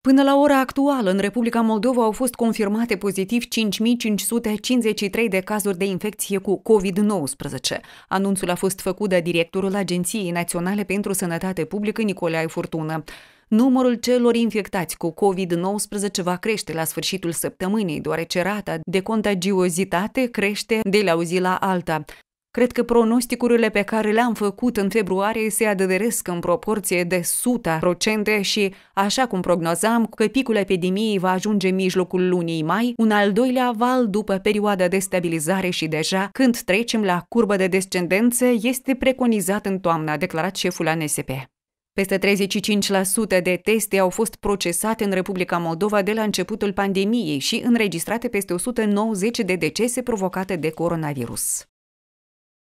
Până la ora actuală, în Republica Moldova au fost confirmate pozitiv 5.553 de cazuri de infecție cu COVID-19. Anunțul a fost făcut de directorul Agenției Naționale pentru Sănătate Publică Nicolae Furtună. Numărul celor infectați cu COVID-19 va crește la sfârșitul săptămânii, deoarece rata de contagiozitate crește de la o zi la alta. Cred că pronosticurile pe care le-am făcut în februarie se adăveresc în proporție de 100% și, așa cum prognozam, că picul epidemiei va ajunge în mijlocul lunii mai, un al doilea val după perioada de stabilizare și deja, când trecem la curbă de descendență, este preconizat în toamnă, a declarat șeful ANSP. Peste 35% de teste au fost procesate în Republica Moldova de la începutul pandemiei și înregistrate peste 190 de decese provocate de coronavirus.